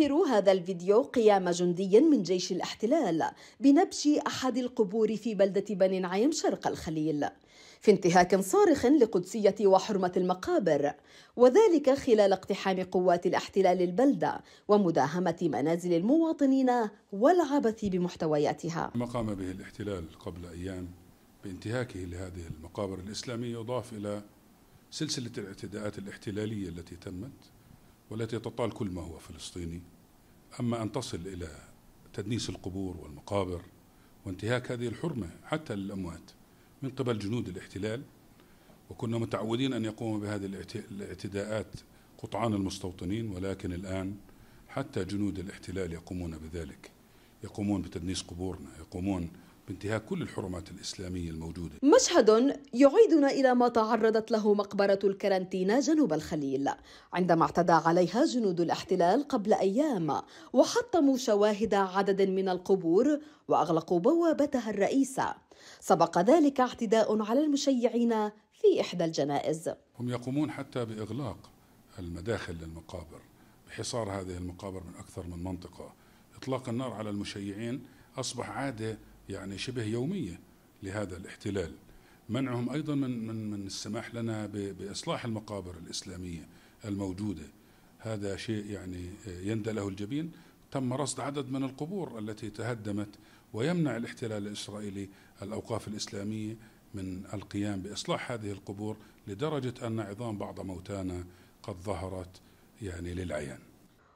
يظهر هذا الفيديو قيام جندي من جيش الاحتلال بنبش أحد القبور في بلدة بني نعيم شرق الخليل في انتهاك صارخ لقدسية وحرمة المقابر وذلك خلال اقتحام قوات الاحتلال البلدة ومداهمة منازل المواطنين والعبث بمحتوياتها ما قام به الاحتلال قبل أيام بانتهاكه لهذه المقابر الإسلامية يضاف إلى سلسلة الاعتداءات الاحتلالية التي تمت والتي تطال كل ما هو فلسطيني أما أن تصل إلى تدنيس القبور والمقابر وانتهاك هذه الحرمة حتى للأموات من قبل جنود الاحتلال وكنا متعودين أن يقوموا بهذه الاعتداءات قطعان المستوطنين ولكن الآن حتى جنود الاحتلال يقومون بذلك يقومون بتدنيس قبورنا يقومون بانتهاك كل الحرمات الإسلامية الموجودة مشهد يعيدنا إلى ما تعرضت له مقبرة الكارنتينا جنوب الخليل عندما اعتدى عليها جنود الاحتلال قبل أيام وحطموا شواهد عدد من القبور وأغلقوا بوابتها الرئيسة سبق ذلك اعتداء على المشيعين في إحدى الجنائز هم يقومون حتى بإغلاق المداخل للمقابر بحصار هذه المقابر من أكثر من منطقة إطلاق النار على المشيعين أصبح عادة يعني شبه يومية لهذا الاحتلال منعهم أيضا من, من, من السماح لنا بإصلاح المقابر الإسلامية الموجودة هذا شيء يعني يندى له الجبين تم رصد عدد من القبور التي تهدمت ويمنع الاحتلال الإسرائيلي الأوقاف الإسلامية من القيام بإصلاح هذه القبور لدرجة أن عظام بعض موتانا قد ظهرت يعني للعيان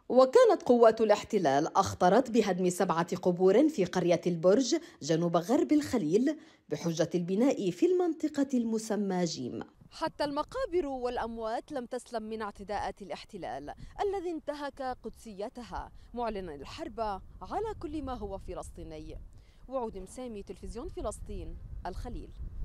وكانت قوات الاحتلال أخطرت بهدم سبعة قبور في قرية البرج جنوب غرب الخليل بحجة البناء في المنطقة المسمى جيم حتى المقابر والأموات لم تسلم من اعتداءات الاحتلال الذي انتهك قدسيتها معلنا الحرب على كل ما هو فلسطيني وعود مسامي تلفزيون فلسطين الخليل